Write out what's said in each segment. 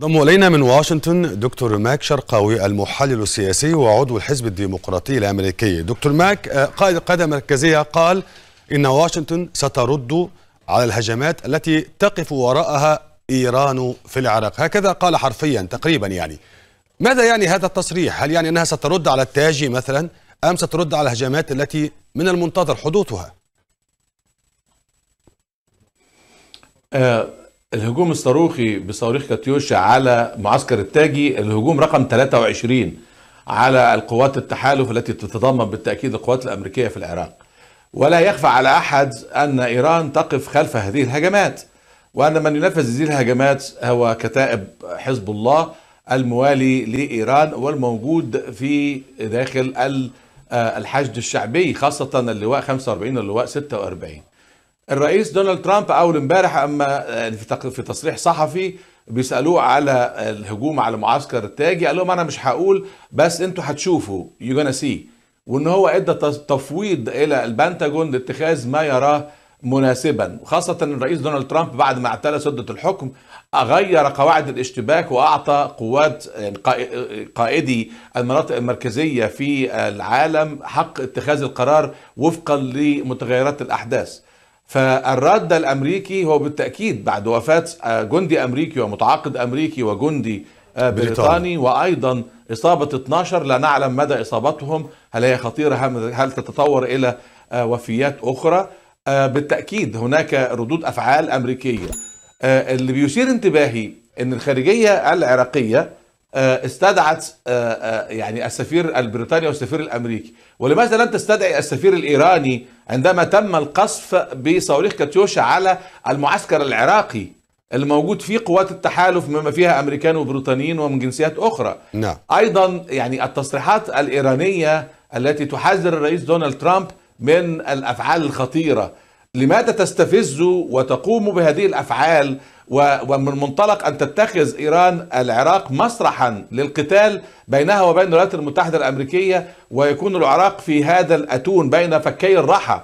ضم الينا من واشنطن دكتور ماك شرقاوي المحلل السياسي وعضو الحزب الديمقراطي الامريكي دكتور ماك آه، قائد القاده المركزيه قال ان واشنطن سترد على الهجمات التي تقف وراءها ايران في العراق هكذا قال حرفيا تقريبا يعني ماذا يعني هذا التصريح هل يعني انها سترد على التاجي مثلا ام سترد على الهجمات التي من المنتظر حدوثها أه الهجوم الصاروخي بصواريخ كاتيوشا على معسكر التاجي الهجوم رقم 23 على القوات التحالف التي تتضمن بالتأكيد القوات الأمريكية في العراق ولا يخفى على أحد أن إيران تقف خلف هذه الهجمات وأن من ينفذ هذه الهجمات هو كتائب حزب الله الموالي لإيران والموجود في داخل آه، الحشد الشعبي خاصة اللواء 45 واللواء 46 الرئيس دونالد ترامب اول امبارح اما آه، في تصريح صحفي بيسالوه على الهجوم على معسكر التاجي قال لهم انا مش هقول بس انتوا هتشوفوا يو جونا سي وان هو ادى تفويض الى البنتاجون لاتخاذ ما يراه مناسبا وخاصة الرئيس دونالد ترامب بعد ما اعتلى سدة الحكم غير قواعد الاشتباك وأعطى قوات آه، آه، قائدي المناطق المركزية في العالم حق اتخاذ القرار وفقا لمتغيرات الأحداث فالرد الامريكي هو بالتاكيد بعد وفاه آه، جندي امريكي ومتعاقد امريكي وجندي آه، بريطاني وايضا اصابه 12 لا نعلم مدى اصابتهم هل هي خطيره هل تتطور الى آه، وفيات اخرى بالتاكيد هناك ردود افعال امريكيه اللي بيثير انتباهي ان الخارجيه العراقيه آه، استدعت آه، آه، يعني السفير البريطاني والسفير الامريكي ولماذا لم تستدعي السفير الايراني عندما تم القصف بصواريخ كاتيوشا على المعسكر العراقي الموجود فيه قوات التحالف مما فيها امريكان وبريطانيين ومن جنسيات اخرى نعم. ايضا يعني التصريحات الايرانيه التي تحذر الرئيس دونالد ترامب من الافعال الخطيره لماذا تستفز وتقوم بهذه الافعال ومن منطلق ان تتخذ ايران العراق مسرحا للقتال بينها وبين الولايات المتحده الامريكيه ويكون العراق في هذا الاتون بين فكي الرحى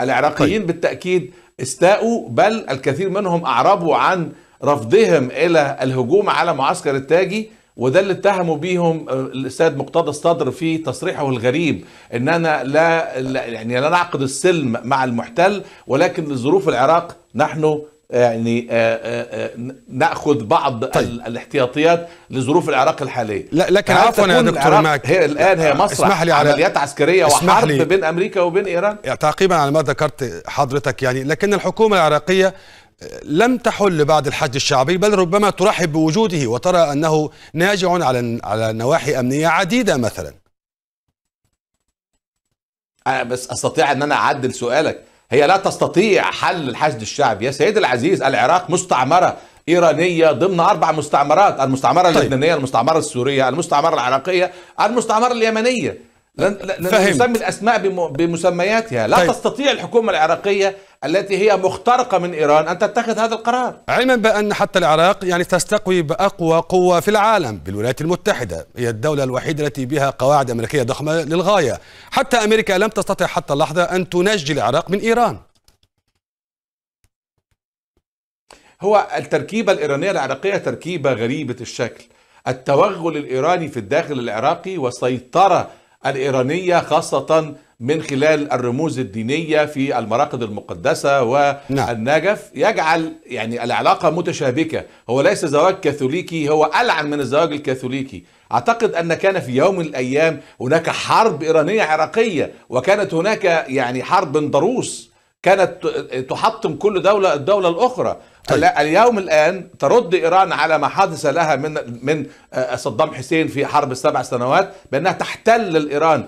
العراقيين طيب. بالتاكيد استاءوا بل الكثير منهم اعربوا عن رفضهم الى الهجوم على معسكر التاجي وده اللي اتهموا بيهم آه، الاستاذ مقتدى الصدر في تصريحه الغريب ان انا لا يعني لا نعقد السلم مع المحتل ولكن لظروف العراق نحن آه، يعني آه، ناخذ بعض طيب. الاحتياطيات لظروف العراق الحاليه لا لكن عفوا يا دكتور معك هي الان هي مسرح اسمح لي على عمليات عسكريه وحرب لي. بين امريكا وبين ايران تعقيبا على ما ذكرت حضرتك يعني لكن الحكومه العراقيه لم تحل بعد الحج الشعبي بل ربما ترحب بوجوده وترى أنه ناجع على على نواحي أمنية عديدة مثلا أنا بس أستطيع أن أنا أعدل سؤالك هي لا تستطيع حل الحشد الشعبي يا سيدي العزيز العراق مستعمرة إيرانية ضمن أربع مستعمرات المستعمرة طيب. اللبنانية المستعمرة السورية المستعمرة العراقية المستعمرة اليمنية لن نسمي الاسماء بمسمياتها لا طيب. تستطيع الحكومه العراقيه التي هي مخترقه من ايران ان تتخذ هذا القرار علما بان حتى العراق يعني تستقوي باقوى قوه في العالم بالولايات المتحده هي الدوله الوحيده التي بها قواعد امريكيه ضخمه للغايه حتى امريكا لم تستطع حتى اللحظه ان تنجي العراق من ايران هو التركيبه الايرانيه العراقيه تركيبه غريبه الشكل التوغل الايراني في الداخل العراقي وسيطره الإيرانية خاصة من خلال الرموز الدينية في المراقد المقدسة نعم. والنجف يجعل يعني العلاقة متشابكة هو ليس زواج كاثوليكي هو ألعن من الزواج الكاثوليكي أعتقد أن كان في يوم من الأيام هناك حرب إيرانية عراقية وكانت هناك يعني حرب ضروس كانت تحطم كل دولة الدولة الأخرى طيب. اليوم الآن ترد إيران على ما حدث لها من من صدام آه، حسين في حرب السبع سنوات بأنها تحتل الإيران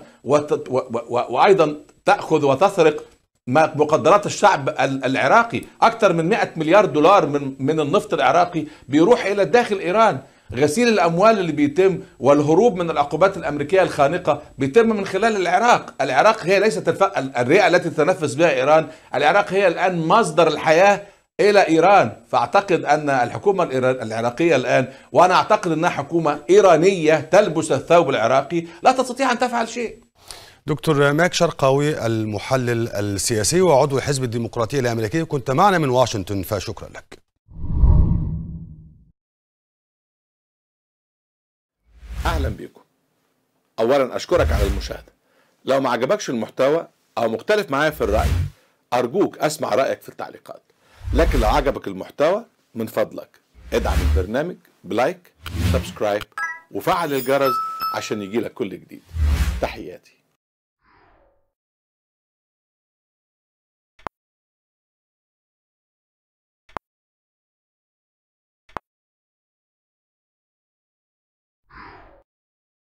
وأيضا تأخذ وتسرق مقدرات الشعب العراقي أكثر من 100 مليار دولار من من النفط العراقي بيروح إلى داخل إيران غسيل الاموال اللي بيتم والهروب من العقوبات الامريكيه الخانقه بيتم من خلال العراق، العراق هي ليست الف... الرئه التي تتنفس بها ايران، العراق هي الان مصدر الحياه الى ايران، فاعتقد ان الحكومه العراقيه الان وانا اعتقد انها حكومه ايرانيه تلبس الثوب العراقي لا تستطيع ان تفعل شيء. دكتور ماك شرقاوي المحلل السياسي وعضو حزب الديمقراطيه الامريكيه كنت معنا من واشنطن فشكرا لك. أهلا بيكم أولا أشكرك على المشاهدة لو ما عجبكش المحتوى أو مختلف معايا في الرأي أرجوك أسمع رأيك في التعليقات لكن لو عجبك المحتوى من فضلك ادعم البرنامج بلايك سبسكرايب وفعل الجرس عشان يجيلك كل جديد تحياتي